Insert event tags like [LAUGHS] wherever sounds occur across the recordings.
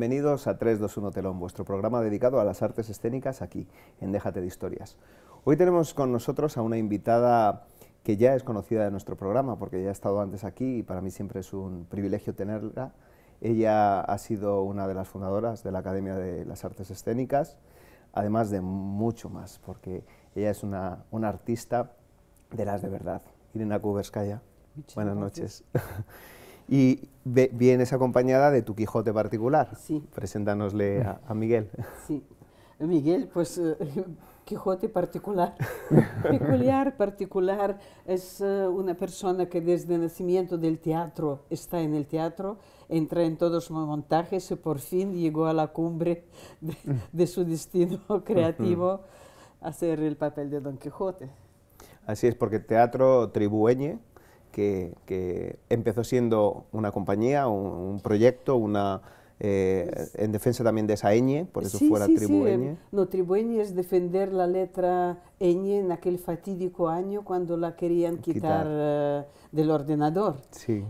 Bienvenidos a 321 Telón, vuestro programa dedicado a las artes escénicas aquí, en Déjate de Historias. Hoy tenemos con nosotros a una invitada que ya es conocida de nuestro programa, porque ya ha estado antes aquí y para mí siempre es un privilegio tenerla. Ella ha sido una de las fundadoras de la Academia de las Artes Escénicas, además de mucho más, porque ella es una, artista de las de verdad. Irina Kuberskaya, buenas noches. [LAUGHS] vienes acompañada de tu Quijote particular. Sí. Preséntanosle a, Miguel. [LAUGHS] Sí. Miguel, pues eh, [LAUGHS] Quijote particular, [LAUGHS] peculiar, particular, es eh, una persona que desde el nacimiento del teatro está en el teatro, entra en todos los montajes y eh, por fin llegó a la cumbre de, su destino creativo, hacer el papel de Don Quijote. Así es, porque teatro tribueñe, que, empezó siendo una compañía, un, proyecto, una, eh, en defensa también de esa ñ, por eso fuera sí, tribu sí. Em, no, tribu ñ es defender la letra ñ en aquel fatídico año cuando la querían quitar, eh, del ordenador.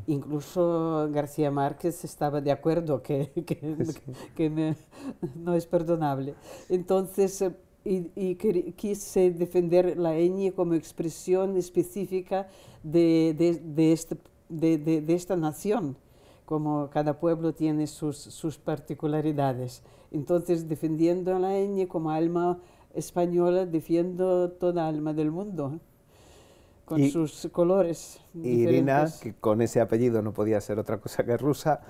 Incluso García Márquez estaba de acuerdo que, [LAUGHS] no es perdonable. Entonces, eh, y, quise defender la ñ como expresión específica este, de, esta nación, como cada pueblo tiene sus, sus particularidades. Entonces, defendiendo la ñ como alma española, defiendo toda alma del mundo. ¿eh? con sus colores. Irina, que con ese apellido no podía ser otra cosa que rusa,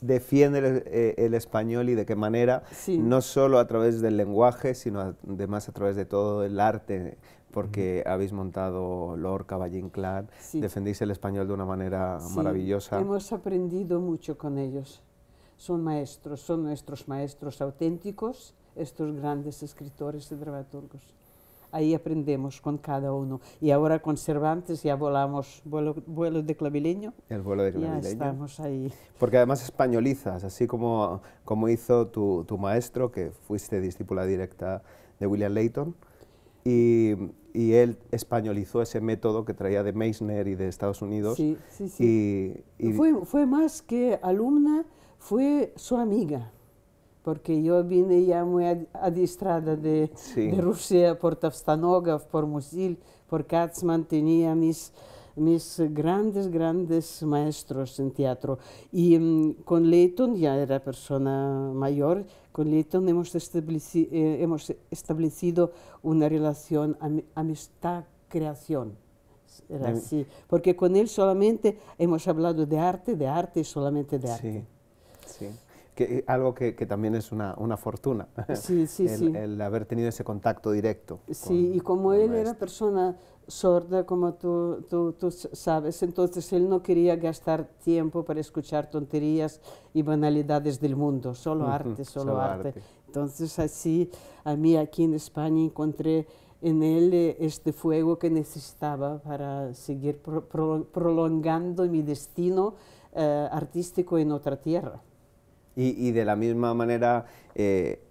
defiende eh, el, español y de qué manera, no solo a través del lenguaje, sino además a través de todo el arte, porque habéis montado Lorca, Caballín defendéis el español de una manera maravillosa. Hemos aprendido mucho con ellos. Son maestros, son nuestros maestros auténticos, estos grandes escritores y dramaturgos ahí aprendemos con cada uno. Y e ahora con Cervantes ya volamos vuelos de clavileño. El vuelo de clavileño. Ya estamos ahí. Porque además españolizas, así como, como hizo tu, maestro, que fuiste discípula directa de William Layton, y, él españolizó ese método que traía de Meissner y de Estados Unidos. Sí, sí, sí. Y, fue más que alumna, fue su amiga porque yo vine ya muy adiestrada de, de Rusia por Tavstanogov, por Musil, por Katzman, tenía mis, mis grandes, grandes maestros en teatro. Y mm, con Leighton, ya era persona mayor, con Leighton eh, hemos, establecido una relación amistad-creación. Era así, porque con él solamente hemos hablado de arte, de arte y solamente de arte que, eh, algo que, también es una, fortuna, [LAUGHS] el, haber tenido ese contacto directo. Sí, y como él era persona sorda, como tú, sabes, entonces él no quería gastar tiempo para escuchar tonterías y banalidades del mundo, solo arte, solo, arte. Entonces así a mí aquí en España encontré en él eh, este fuego que necesitaba para seguir prolongando mi destino eh, artístico en otra tierra. Y, de la misma manera eh,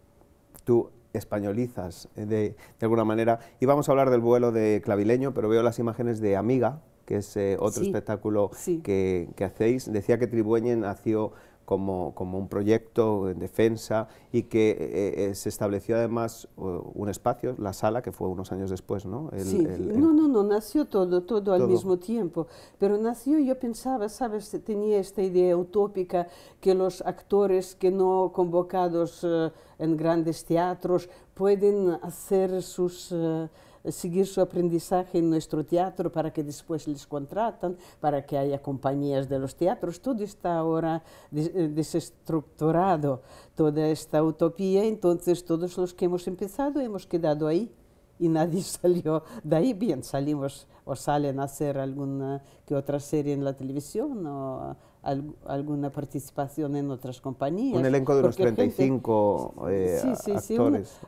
tú españolizas eh, de, alguna manera. Y vamos a hablar del vuelo de Clavileño, pero veo las imágenes de Amiga, que es eh, otro espectáculo Que, que, hacéis. Decía que Tribueñen nació como, como un proyecto en defensa y que eh, eh, se estableció además un espacio, la sala, que fue unos años después, ¿no? sí, no, no, no, nació todo, todo, al mismo tiempo, pero nació, yo pensaba, ¿sabes? Tenía esta idea utópica que los actores que no convocados eh, en grandes teatros pueden hacer sus seguir su aprendizaje en nuestro teatro para que después les contratan, para que haya compañías de los teatros. Todo está ahora eh, desestructurado, toda esta utopía. Entonces todos los que hemos empezado hemos quedado ahí y nadie [LAUGHS] salió de ahí. Bien, salimos o salen a hacer alguna que otra serie en la televisión o alguna participación en otras compañías. Un elenco de unos 35 eh, sí, sí, actores.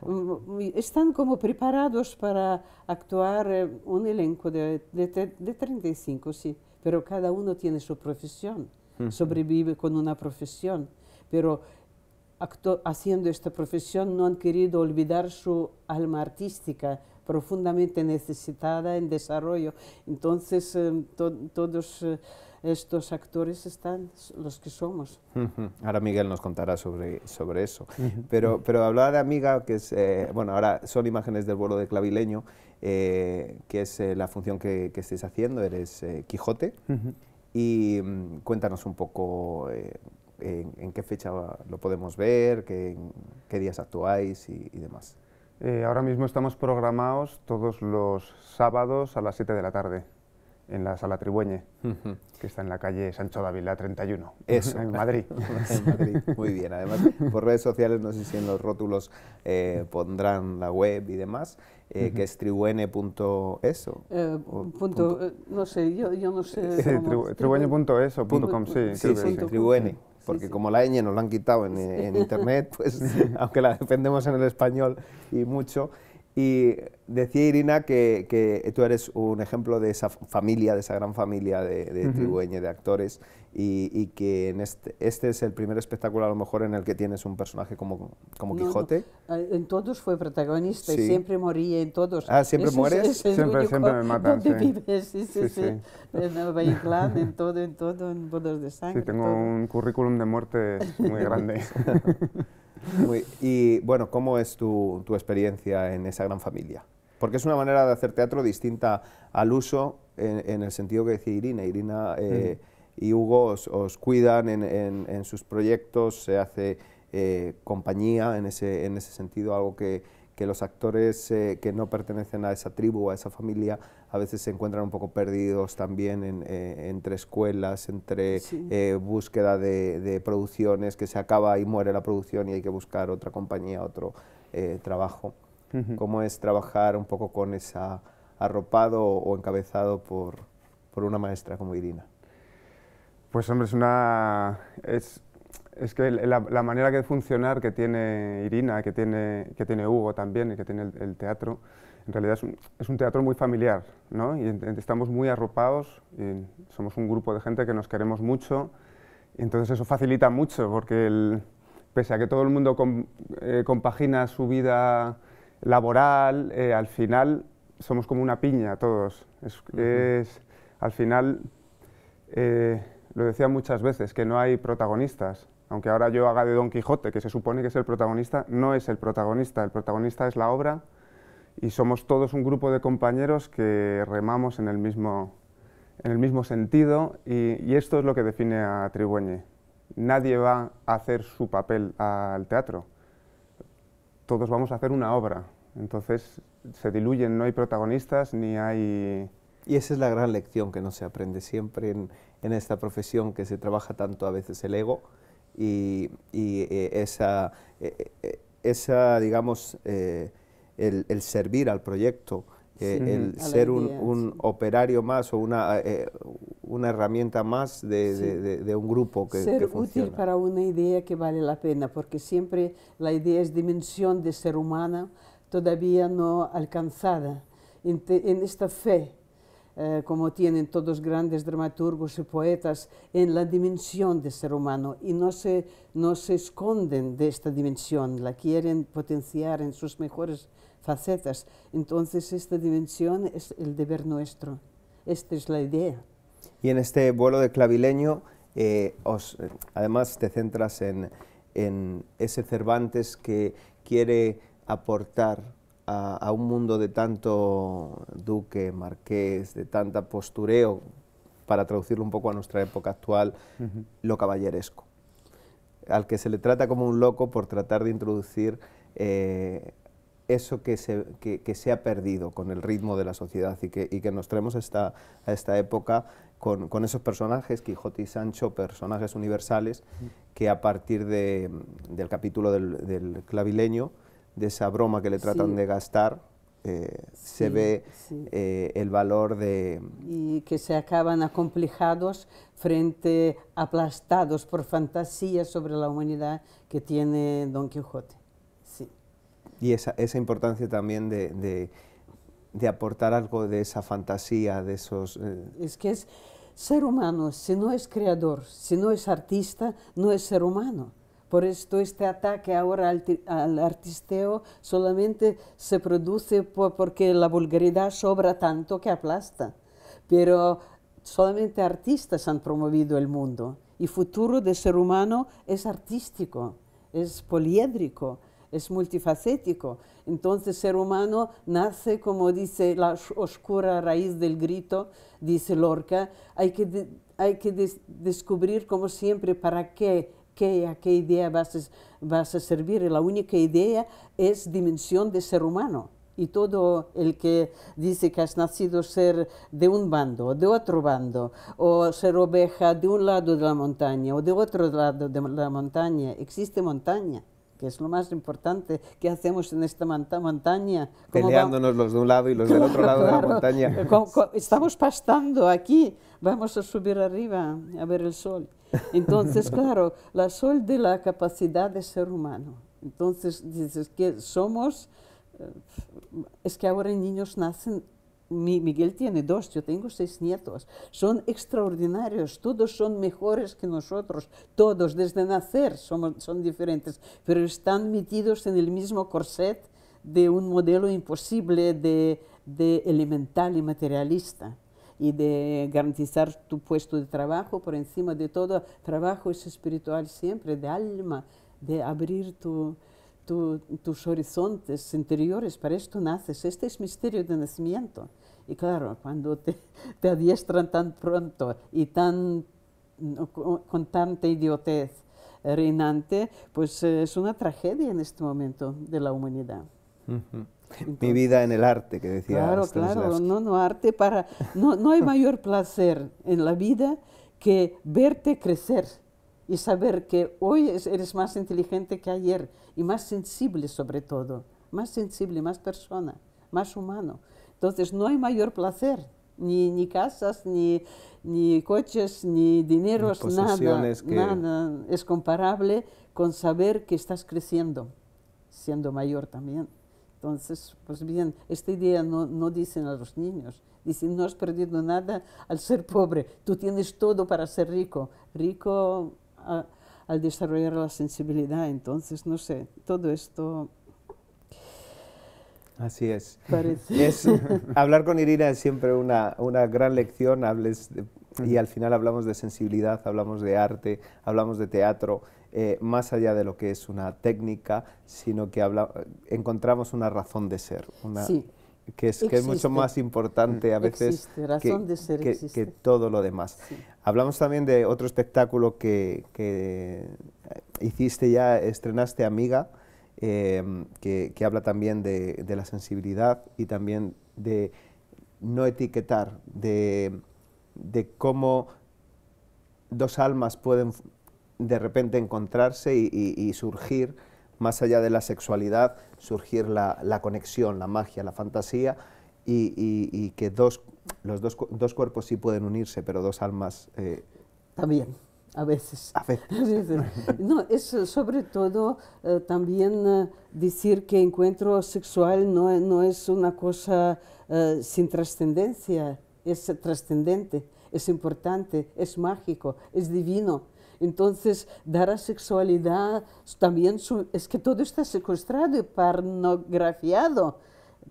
Sí, están como preparados para actuar eh, un elenco de, de, 35, sí, pero cada uno tiene su profesión, sobrevive con una profesión, pero haciendo esta profesión no han querido olvidar su alma artística, profundamente necesitada en desarrollo. Entonces, em, todos eh, estos actores están los que somos. Ahora Miguel nos contará sobre, sobre eso. Pero, pero hablaba de Amiga, que es, eh, bueno, ahora son imágenes del vuelo de clavileño, eh, que es eh, la función que, que, estáis haciendo, eres Quijote, y mm, cuéntanos un poco en, qué fecha lo podemos ver, qué, qué días actuáis y, y demás. ahora mismo estamos programados todos los sábados a las 7 de la tarde en la sala Tribueñe, que está en la calle Sancho Dávila 31, Eso. en Madrid. [LAUGHS] en Madrid, muy bien. Además, por redes sociales, no sé si en los rótulos eh, pondrán la web y demás, eh, que es tribuene.eso. punto, eh, no sé, yo, yo no sé. punto sí. Sí, sí, tribuene porque como la ñ nos la han quitado en, en internet, pues [LAUGHS] aunque la defendemos en el español y mucho, y decía Irina que, que, tú eres un ejemplo de esa familia, de esa gran familia de, de de actores, y, que en este, este, es el primer espectáculo a lo mejor en el que tienes un personaje como, como Quijote. Eh, en todos fue protagonista y siempre moría en todos. Ah, ¿siempre mueres? siempre, me matan, sí. Vives, sí, sí, sí, sí. En el Clan, en todo, en todo, en bodas de sangre. Sí, tengo un currículum de muerte muy [LAUGHS] grande. [LAUGHS] y bueno, ¿cómo es tu, experiencia en esa gran familia? Porque es una manera de hacer teatro distinta al uso en, el sentido que decía Irina. Irina eh, mm. y Hugo os, cuidan en, sus proyectos, se hace eh, compañía en ese, sentido, algo que, los actores eh, que no pertenecen a esa tribu, a esa familia, a veces se encuentran un poco perdidos también eh, entre escuelas, entre eh, búsqueda de, producciones, que se acaba y muere la producción y hay que buscar otra compañía, otro eh, trabajo. ¿Cómo es trabajar un poco con esa arropado o encabezado por, por una maestra como Irina? Pues hombre, es una... Es, es que la, manera de funcionar que tiene Irina, que tiene, que tiene Hugo también y que tiene el teatro, en realidad es un, teatro muy familiar, ¿no? Y estamos muy arropados, y somos un grupo de gente que nos queremos mucho, y entonces eso facilita mucho, porque pese a que todo el mundo eh, compagina su vida laboral, eh, al final somos como una piña todos. Es, al final, eh, lo decía muchas veces, que no hay protagonistas. Aunque ahora yo haga de Don Quijote, que se supone que es el protagonista, no es el protagonista. El protagonista es la obra y somos todos un grupo de compañeros que remamos en el mismo, en el mismo sentido y, esto es lo que define a Trigüeñe. Nadie va a hacer su papel al teatro, todos vamos a hacer una obra, entonces se diluyen, no hay protagonistas ni hay... Y esa es la gran lección que no se aprende siempre en, en esta profesión que se trabaja tanto a veces el ego y, y eh, esa, eh, eh, esa, digamos, el, servir al proyecto, eh, el ser un, operario más o una, eh, eh, herramienta más de, un grupo que Ser útil para una idea que vale la pena, porque siempre la idea es dimensión de ser humana todavía no alcanzada. en esta fe eh, como tienen todos grandes dramaturgos y poetas, en la dimensión del ser humano y no se, no se esconden de esta dimensión, la quieren potenciar en sus mejores facetas. Entonces esta dimensión es el deber nuestro, esta es la idea. Y en este vuelo de clavileño, eh, os, eh, además te centras en, en ese Cervantes que quiere aportar a, un mundo de tanto duque, marqués, de tanta postureo, para traducirlo un poco a nuestra época actual, lo caballeresco, al que se le trata como un loco por tratar de introducir eh, eso que se, se, ha perdido con el ritmo de la sociedad y que, nos traemos esta, a esta época con, esos personajes, Quijote y Sancho, personajes universales, que a partir del capítulo del clavileño, de esa broma que le tratan de gastar, eh, se ve eh, el valor de... Y que se acaban acomplejados frente, aplastados por fantasías sobre la humanidad que tiene Don Quijote. Sí. Y esa, importancia también de, aportar algo de esa fantasía, de esos... Eh, es que es ser humano, si no es creador, si no es artista, no es ser humano. Por esto este ataque ahora al, artisteo solamente se produce porque la vulgaridad sobra tanto que aplasta. Pero solamente artistas han promovido el mundo y futuro del ser humano es artístico, es poliédrico, es multifacético. Entonces, ser humano nace, como dice la oscura raíz del grito, dice Lorca, hay que, hay que descubrir, como siempre, para qué qué, a qué idea vas a, servir. la única idea es dimensión de ser humano. Y todo el que dice que has nacido ser de un bando o de otro bando, o ser oveja de un lado de la montaña o de otro lado de la montaña, existe montaña que es lo más importante que hacemos en esta montaña. Peleándonos los de un lado y los del otro lado de la montaña. Estamos pastando aquí, vamos a subir arriba a ver el sol. Entonces, claro, la sol de la capacidad de ser humano. Entonces, dices que somos, eh, es que ahora niños nacen Miguel tiene dos, yo tengo seis nietos. Son extraordinarios, todos son mejores que nosotros, todos, desde nacer son diferentes, pero están metidos en el mismo corset de un modelo imposible de elemental y materialista y de garantizar tu puesto de trabajo, por encima de todo, trabajo es espiritual siempre, de alma, de abrir tu, tus horizontes interiores, para esto naces, este es misterio de nacimiento. Y claro, cuando te, [LAUGHS] te adiestran tan pronto y tan, con tanta idiotez reinante, pues eh, es una tragedia en este momento de la humanidad. Mi vida en el arte, que decía. Claro, claro, no, no, arte para... No, hay mayor placer en la vida que verte crecer y saber que hoy eres más inteligente que ayer y más sensible sobre todo, más sensible, más persona, más humano. Entonces no hay mayor placer, ni, casas, ni, coches, ni dineros, nada es comparable con saber que estás creciendo, siendo mayor también. Entonces, pues bien, esta idea no, dicen a los niños. Dicen, no has perdido nada al ser pobre, tú tienes todo para ser rico. Rico al desarrollar la sensibilidad, entonces, no sé, todo esto... Así es. [LAUGHS] hablar con Irina es siempre una, gran lección, y al final hablamos de sensibilidad, hablamos de arte, hablamos de teatro, eh, más allá de lo que es una técnica, sino que habla, encontramos una razón de ser, que, es, mucho más importante a mm, veces que, todo lo demás. Hablamos también de otro espectáculo que, hiciste ya, estrenaste Amiga, em, que, habla también de, la sensibilidad y también de no etiquetar, de cómo dos almas pueden de repente encontrarse y, surgir, más allá de la sexualidad, surgir la, conexión, la magia, la fantasía y, que dos, los dos, cuerpos sí pueden unirse, pero dos almas... Eh, también. A veces. [LAUGHS] No, es eh, sobre todo eh, también decir que encuentro sexual no, es una cosa sin trascendencia, es trascendente, es importante, es mágico, es divino. Entonces, dar a sexualidad también es que todo está secuestrado y pornografiado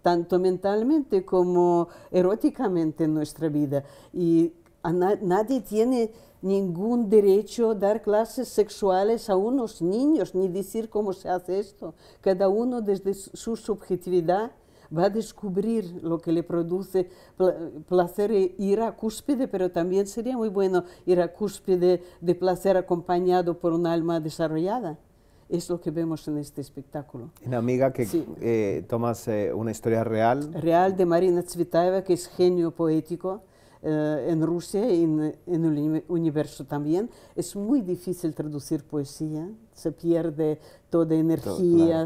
tanto mentalmente como eróticamente en nuestra vida. Y nadie tiene ningún derecho a dar clases sexuales a unos niños, ni decir cómo se hace esto. Cada uno desde su subjetividad va a descubrir lo que le produce placer e ir a cúspide, pero también sería muy bueno ir a cúspide de placer acompañado por un alma desarrollada es lo que vemos en este espectáculo. Una Amiga, que eh, tomas eh, una historia real. Real de Marina Tsvetaeva, que es genio poético, eh, en Rusia y en, en, el universo también, es muy difícil traducir poesía, se pierde toda energía,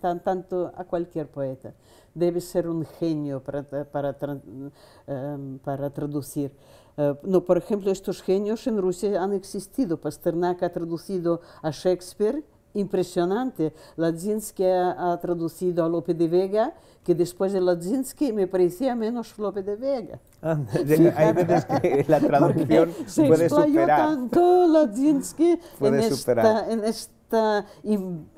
tan, tanto a cualquier poeta. Debe ser un genio para, em, para, traducir. Eh, no, por ejemplo, estos genios en Rusia han existido. Pasternak ha traducido a Shakespeare impresionante. Ladzinsky ha traducido a Lope de Vega, que después de Ladzinsky me parecía menos Lope de Vega. Ah, [LAUGHS] hay veces que la traducción [LAUGHS] se puede superar. tanto Ladzinsky tanto en, este en esta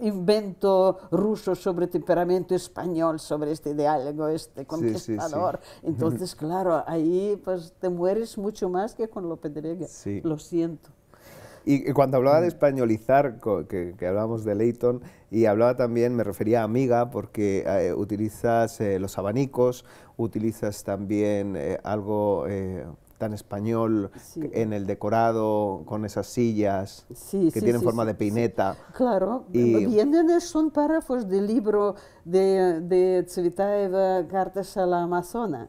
invento ruso sobre temperamento español, sobre este diálogo, este contestador. Entonces, [LAUGHS] claro, ahí pues te mueres mucho más que con Lope de Vega. Lo siento. Y, cuando hablaba de mm. españolizar, que, hablábamos de Leighton, y hablaba también, me refería a amiga, porque eh, utilizas eh, los abanicos, utilizas también eh, algo tan español en el decorado, con esas sillas que tienen forma de peineta. Claro, y... vienen, son párrafos del libro de, de Cartas a la Amazona.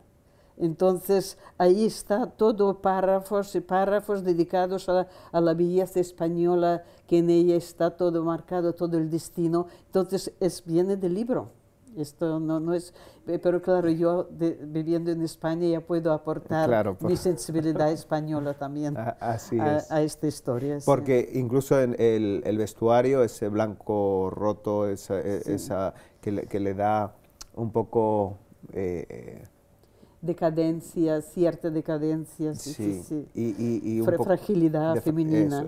Entonces, ahí está todo párrafos y párrafos dedicados a la, belleza española, que en ella está todo marcado, todo el destino. Entonces, es, viene del libro. Esto no, no es, eh, pero claro, yo viviendo en España ya puedo aportar mi sensibilidad española también ah, a, a, esta historia. Porque incluso en el, el, vestuario, ese blanco roto, esa, e, esa que, le, que, le, da un poco... Eh, eh, decadencia, cierta decadencia, sí, Y, fragilidad femenina.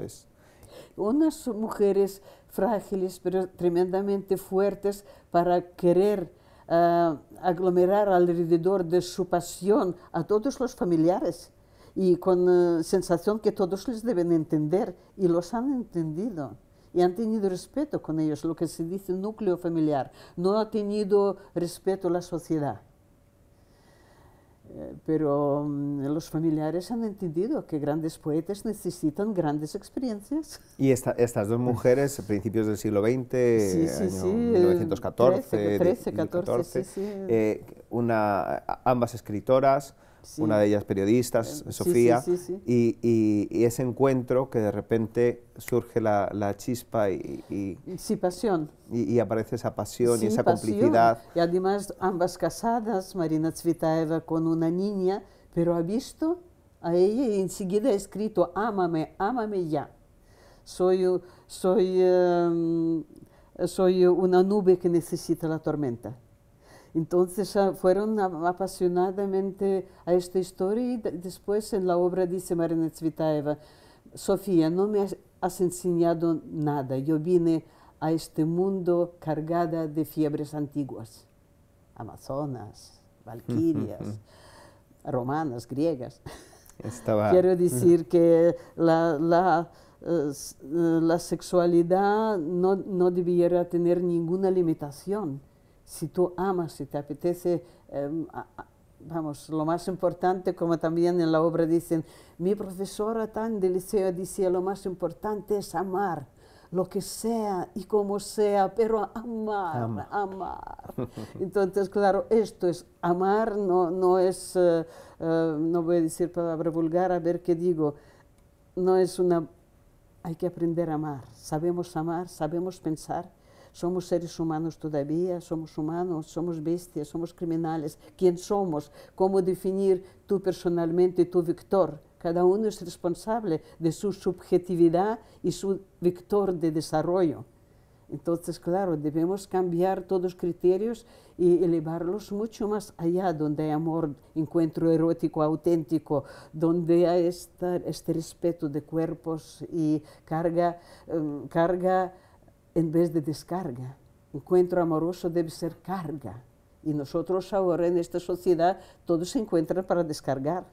Unas mujeres frágiles, pero tremendamente fuertes para querer ah, aglomerar alrededor de su pasión a todos los familiares y con eh, sensación que todos les deben entender y los han entendido y han tenido respeto con ellos, lo que se dice núcleo familiar. No ha tenido respeto la sociedad. Eh, pero mm, los familiares han entendido que grandes poetas necesitan grandes experiencias. Y estas dos mujeres, a principios del siglo XX, 1914, 13, 14, una, ambas escritoras, una de ellas periodistas, eh, Sofía, y, ese encuentro que de repente surge la, chispa y, Sí, pasión. Y, aparece esa pasión y esa complicidad. Y además ambas casadas, Marina Tsvitaeva con una niña, pero ha visto a ella y enseguida ha escrito, ámame, ámame ya. Soy, soy, em, soy una nube que necesita la tormenta. Entonces ah, fueron apasionadamente a esta historia y después en la obra dice Marina Tsvitaeva, Sofía, no me has enseñado nada, yo vine a este mundo cargada de fiebres antiguas, amazonas, valquirias, romanas, griegas. Quiero decir que la, eh, eh, la, sexualidad no, no debiera tener ninguna limitación si tú amas, si te apetece, em, vamos, lo más importante, como también en la obra dicen, mi profesora tan del liceo decía, lo más importante es amar, lo que sea y como sea, pero amar, amar. [LAUGHS] Entonces, claro, esto es amar, no, no es, eh, eh, no voy a decir palabra vulgar, a ver qué digo, no es una, hay que aprender a amar, sabemos amar, sabemos pensar somos seres humanos todavía, somos humanos, somos bestias, somos criminales, quién somos, cómo definir tú personalmente tu victor. Cada uno es responsable de su subjetividad y su victor de desarrollo. Entonces, claro, debemos cambiar todos los criterios y elevarlos mucho más allá, donde hay amor, encuentro erótico auténtico, donde hay este respeto de cuerpos y carga, em, carga en vez de descarga. Encuentro amoroso debe ser carga. Y nosotros ahora en esta sociedad todos se encuentran para descargar.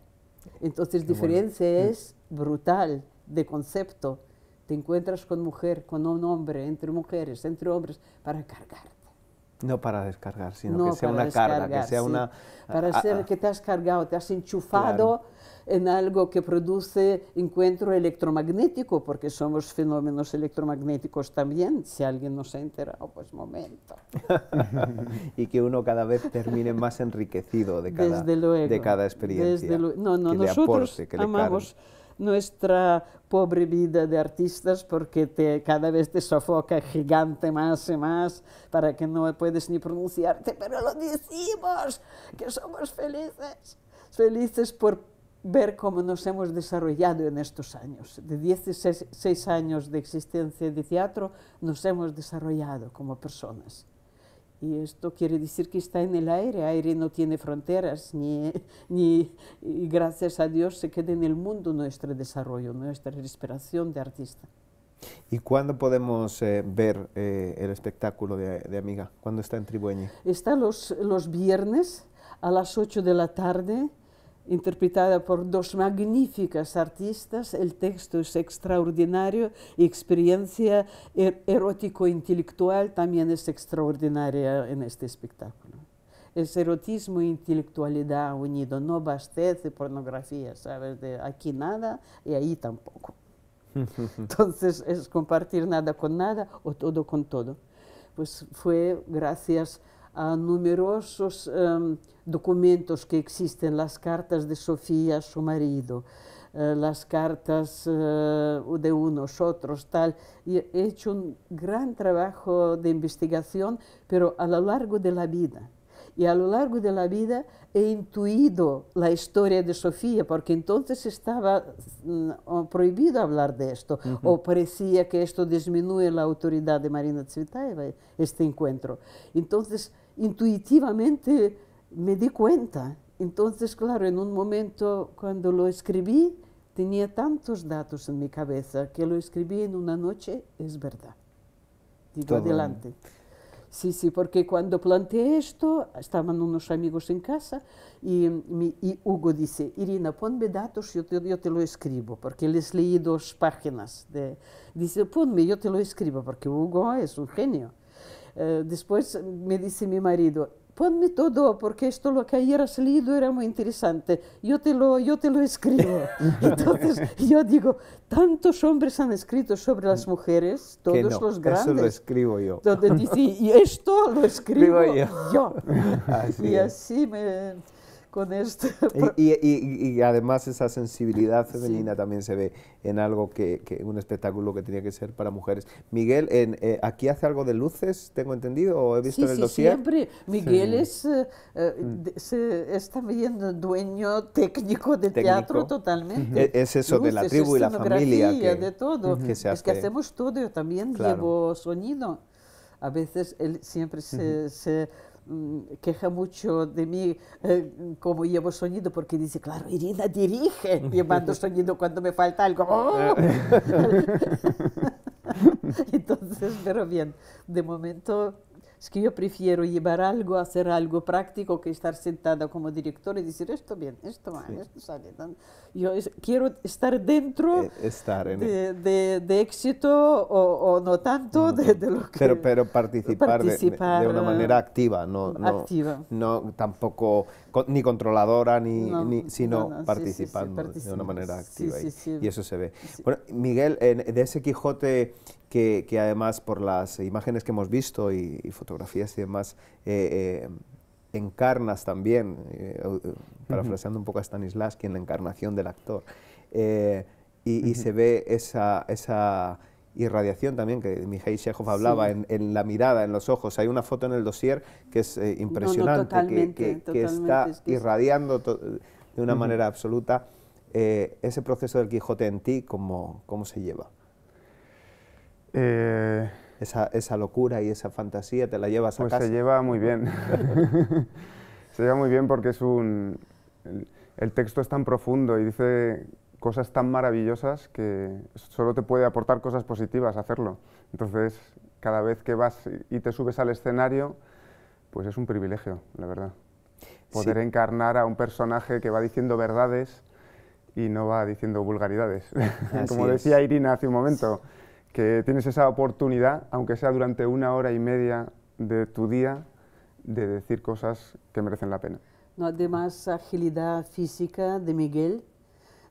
Entonces, la diferencia es brutal de concepto. Te encuentras con mujer, con un hombre, entre mujeres, entre hombres, para cargar. No para descargar, sino que sea una carga, que sea una... Para ser que te has cargado, te has enchufado en algo que produce encuentro electromagnético, porque somos fenómenos electromagnéticos también, si alguien no se ha enterado, pues momento. [LAUGHS] y que uno cada vez termine más enriquecido de cada, de cada experiencia. No, no, que nosotros aporte, que nuestra pobre vida de artistas porque te, cada vez te sofoca gigante más y más para que no puedes ni pronunciarte, pero lo decimos, que somos felices, felices por ver cómo nos hemos desarrollado en estos años. De 16 años de existencia de teatro nos hemos desarrollado como personas. Y esto quiere decir que está en el aire, aire no tiene fronteras, ni, [LAUGHS] ni gracias a Dios se queda en el mundo nuestro desarrollo, nuestra respiración de artista. ¿Y cuándo podemos eh, ver eh, el espectáculo de, Amiga? ¿Cuándo está en Tribueña? Está los, los viernes a las 8 de la tarde interpretada por dos magníficas artistas, el texto es extraordinario, y experiencia er-, erótico-intelectual también es extraordinaria en este espectáculo. Es erotismo e intelectualidad unido, no de pornografía, ¿sabes? De aquí nada y ahí tampoco. [LAUGHS] Entonces es compartir nada con nada o todo con todo. Pues fue gracias a a numerosos em, documentos que existen, las cartas de Sofía a su marido, eh, las cartas eh, de unos, otros, tal. Y he hecho un gran trabajo de investigación, pero a lo largo de la vida. Y a lo largo de la vida he intuido la historia de Sofía, porque entonces estaba mm, prohibido hablar de esto, o parecía que esto disminuye la autoridad de Marina Tsvetaeva, este encuentro. Entonces, intuitivamente me di cuenta. Entonces, claro, en un momento cuando lo escribí, tenía tantos datos en mi cabeza que lo escribí en una noche, es verdad. Digo, adelante. Sí, sí, porque cuando planteé esto, estaban unos amigos en casa mm, y, Hugo dice, Irina, ponme datos, yo te, yo te, lo escribo, porque les leí dos páginas. De, dice, ponme, yo te lo escribo, porque Hugo es un genio. Eh, después me dice mi marido, ponme todo, porque esto lo que ayer has leído era muy interesante, yo te lo, yo te lo escribo. [LAUGHS] Entonces yo digo, tantos hombres han escrito sobre las mujeres, todos los grandes. Eso lo escribo yo. y esto lo [LAUGHS] escribo, yo. [LAUGHS] y así me con esto. [LAUGHS] Y, además esa sensibilidad femenina también se ve en algo que, un espectáculo que tenía que ser para mujeres. Miguel, en, eh, aquí hace algo de luces, tengo entendido, o he visto en el sí, dossier? siempre. Miguel es, eh, eh, mm. también dueño técnico del teatro totalmente. E-, es eso de la tribu y la familia. Que, de todo. Que se Es que hacemos todo, yo también llevo sonido. A veces él siempre se Mm, queja mucho de mí eh, como llevo sonido, porque dice, claro, Irina dirige llevando sonido cuando me falta algo. [LAUGHS] Ah. [LAUGHS] Entonces, pero bien, de momento es que yo prefiero llevar algo, hacer algo práctico que estar sentada como director y decir esto bien, esto mal, esto sale. Yo quiero estar dentro eh, de, éxito o, no tanto de, lo que... Pero, pero participar, de, una manera activa, no, no, no tampoco ni controladora, ni, sino participando de una manera activa. Y, eso se ve. Bueno, Miguel, de ese Quijote que, además por las imágenes que hemos visto y, fotografías y demás, eh, eh, encarnas también, eh, parafraseando un poco a Stanislavski, en la encarnación del actor. y, se ve esa, esa, irradiación también, que Mijai Shekhov hablaba, en, la mirada, en los ojos. Hay una foto en el dossier que es impresionante, que, que, está irradiando de una manera absoluta ese proceso del Quijote en ti, cómo, cómo se lleva. Eh, esa, esa, locura y esa fantasía te la llevas a pues casa. se lleva muy bien. [LAUGHS] se lleva muy bien porque es un... El, texto es tan profundo y dice cosas tan maravillosas que solo te puede aportar cosas positivas hacerlo. Entonces, cada vez que vas y te subes al escenario, pues es un privilegio, la verdad. Poder encarnar a un personaje que va diciendo verdades y no va diciendo vulgaridades. [LAUGHS] Como decía Irina hace un momento que tienes esa oportunidad, aunque sea durante una hora y media de tu día, de decir cosas que merecen la pena. No, además, agilidad física de Miguel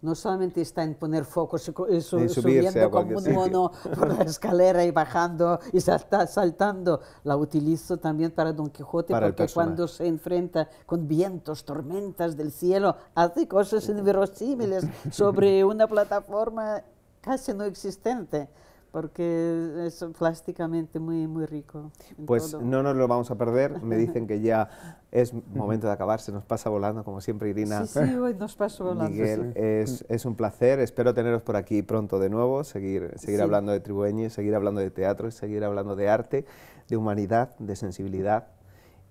no solamente está en poner foco subiendo como un mono por la escalera y bajando y saltando, la utilizo también para Don Quijote porque cuando se enfrenta con vientos, tormentas del cielo, hace cosas inverosímiles sobre una plataforma casi no existente porque es plásticamente muy, muy rico. Pues no nos lo vamos a perder, me dicen que ya [LAUGHS] es momento de acabar, se nos pasa volando, como siempre Irina. Sí, sí, hoy nos pasa volando. Miguel, es, un placer, espero teneros por aquí pronto de nuevo, seguir, seguir hablando de Tribueñe, seguir hablando de teatro, seguir hablando de arte, de humanidad, de sensibilidad,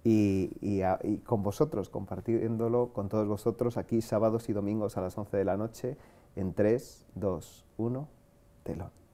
y, y, con vosotros, compartiéndolo con todos vosotros aquí sábados y domingos a las 11 de la noche en 3, 2, 1, telón.